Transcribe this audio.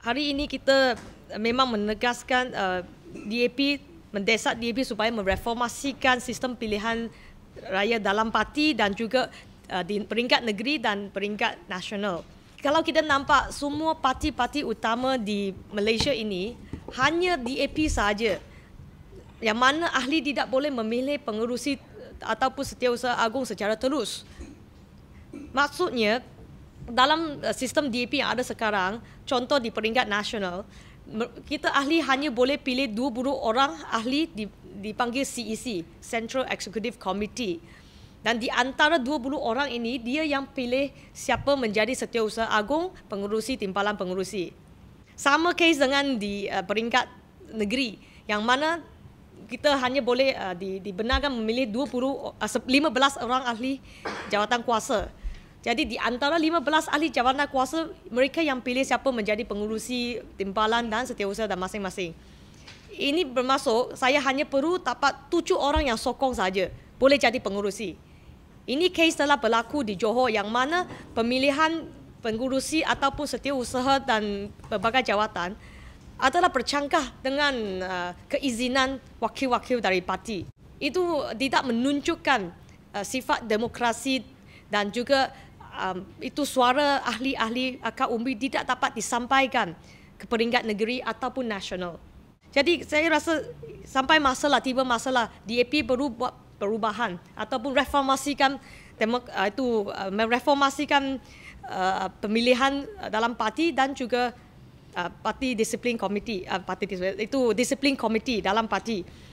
hari ini kita eh, memang menegaskan uh, eh, DAP mendesak DAP supaya mereformasikan sistem pilihan raya dalam parti dan juga uh, di peringkat negeri dan peringkat nasional. Kalau kita nampak semua parti-parti utama di Malaysia ini hanya DAP saja yang mana ahli tidak boleh memilih pengurusi ataupun setiausaha agung secara terus. Maksudnya dalam eh, sistem DAP yang ada sekarang, contoh di peringkat nasional, kita ahli hanya boleh pilih 20 orang ahli dipanggil CEC, e Central Executive Committee. Dan di antara 20 orang ini, dia yang pilih siapa menjadi setiausaha agung, pengurusi, timbalan pengurusi. Sama kes dengan di eh, peringkat negeri, yang mana kita hanya boleh eh, dibenarkan memilih 20, uh, 15 orang ahli jawatan kuasa. Jadi di antara 15 ahli jawatan kuasa, mereka yang pilih siapa menjadi pengurusi timbalan dan setiausaha dan masing-masing. Ini bermaksud saya hanya perlu dapat tujuh orang yang sokong saja boleh jadi pengurusi. Ini kes telah berlaku di Johor yang mana pemilihan pengurusi ataupun setiausaha dan berbagai jawatan adalah bercanggah dengan uh, keizinan wakil-wakil dari parti. Itu tidak menunjukkan uh, sifat demokrasi dan juga um, itu suara ahli-ahli akar umbi tidak dapat disampaikan ke peringkat negeri ataupun nasional. Jadi saya rasa sampai masalah tiba masalah DAP perlu buat perubahan ataupun reformasikan demok, uh, itu uh, reformasikan uh, pemilihan uh, dalam parti dan juga uh, parti disiplin komiti uh, parti itu disiplin komiti dalam parti.